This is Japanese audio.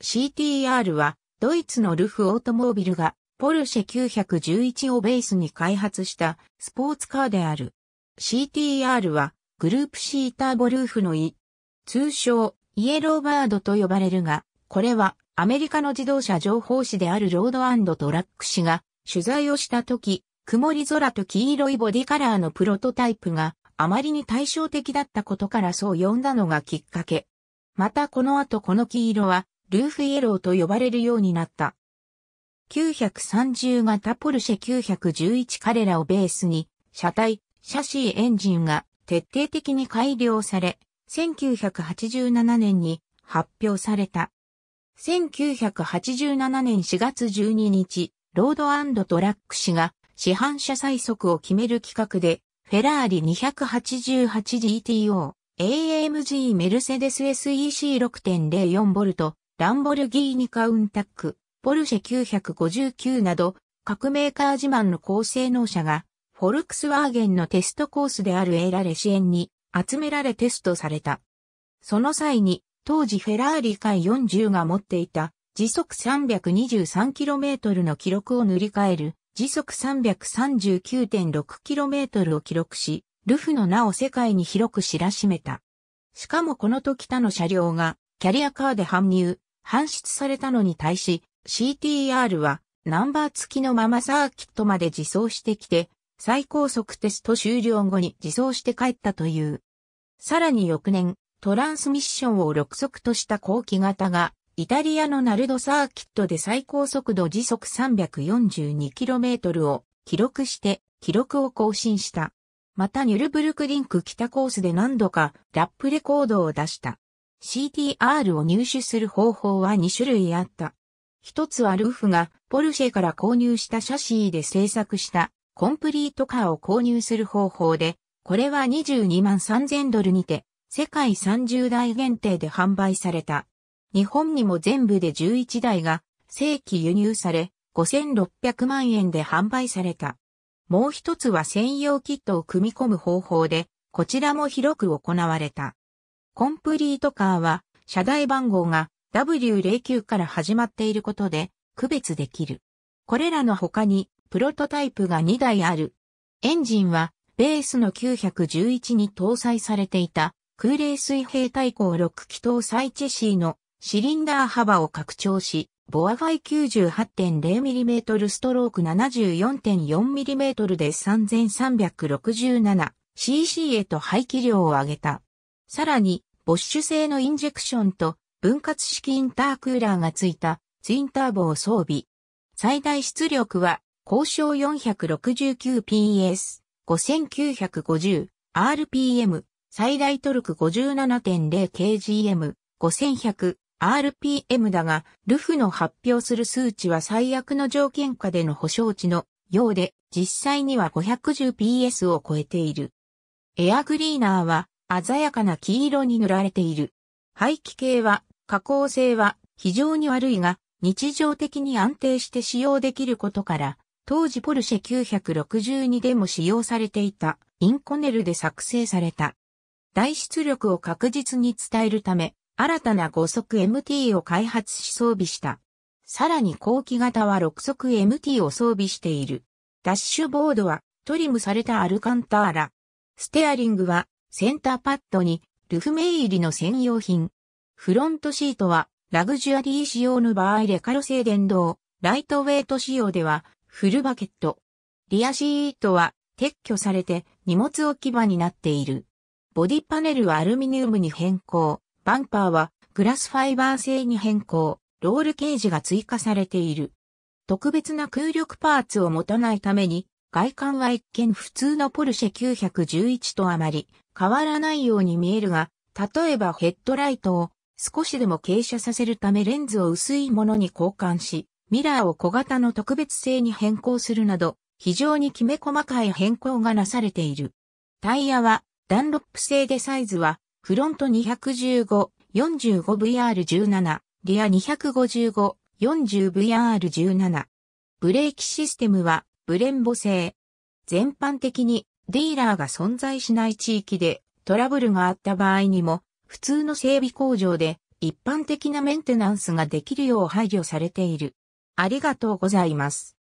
CTR は、ドイツのルフオートモービルが、ポルシェ911をベースに開発したスポーツカーである。CTR は、グループシーターボルーフの意。通称、イエローバードと呼ばれるが、これは、アメリカの自動車情報誌であるロードトラック誌が、取材をした時、曇り空と黄色いボディカラーのプロトタイプが、あまりに対照的だったことからそう呼んだのがきっかけ。またこの後この黄色はルーフイエローと呼ばれるようになった。930型ポルシェ911彼らをベースに、車体、シャシーエンジンが徹底的に改良され、1987年に発表された。1987年4月12日、ロードトラック氏が市販車最速を決める企画で、フェラーリ 288GTO、AMG メルセデス SEC6.04 ボルト、ランボルギーニカウンタック、ポルシェ959など、各メーカー自慢の高性能車が、フォルクスワーゲンのテストコースであるエーラレシエンに集められテストされた。その際に、当時フェラーリ界40が持っていた時速 323km の記録を塗り替える時速 339.6km を記録し、ルフの名を世界に広く知らしめた。しかもこの時他の車両がキャリアカーで搬入、搬出されたのに対し、CTR はナンバー付きのままサーキットまで自走してきて、最高速テスト終了後に自走して帰ったという。さらに翌年、トランスミッションを6速とした後期型が、イタリアのナルドサーキットで最高速度時速 342km を記録して記録を更新した。またニュルブルクリンク北コースで何度かラップレコードを出した。CTR を入手する方法は2種類あった。一つはルーフがポルシェから購入したシャシーで製作したコンプリートカーを購入する方法で、これは22万3000ドルにて世界30台限定で販売された。日本にも全部で11台が正規輸入され、5600万円で販売された。もう一つは専用キットを組み込む方法で、こちらも広く行われた。コンプリートカーは、車台番号が W09 から始まっていることで、区別できる。これらの他に、プロトタイプが2台ある。エンジンは、ベースの911に搭載されていた、空冷水平対向6気搭載チェシーのシリンダー幅を拡張し、ボアファイ 98.0mm ストローク 74.4mm で 3367cc へと排気量を上げた。さらに、ボッシュ製のインジェクションと分割式インタークーラーがついたツインターボを装備。最大出力は交渉 469PS、5950、RPM、最大トルク 57.0kgm、5100、RPM だが、ルフの発表する数値は最悪の条件下での保証値のようで、実際には 510PS を超えている。エアグリーナーは鮮やかな黄色に塗られている。排気系は、加工性は非常に悪いが、日常的に安定して使用できることから、当時ポルシェ962でも使用されていたインコネルで作成された。大出力を確実に伝えるため、新たな5速 MT を開発し装備した。さらに後期型は6速 MT を装備している。ダッシュボードはトリムされたアルカンターラ。ステアリングはセンターパッドにルフメイ入りの専用品。フロントシートはラグジュアリー仕様の場合レカロ製電動、ライトウェイト仕様ではフルバケット。リアシートは撤去されて荷物置き場になっている。ボディパネルはアルミニウムに変更。バンパーはグラスファイバー製に変更。ロールケージが追加されている。特別な空力パーツを持たないために、外観は一見普通のポルシェ911とあまり変わらないように見えるが、例えばヘッドライトを少しでも傾斜させるためレンズを薄いものに交換し、ミラーを小型の特別性に変更するなど、非常にきめ細かい変更がなされている。タイヤはダンロップ製でサイズはフロント 215-45VR17、リア 255-40VR17。ブレーキシステムはブレンボ製。全般的にディーラーが存在しない地域でトラブルがあった場合にも、普通の整備工場で一般的なメンテナンスができるよう配慮されている。ありがとうございます。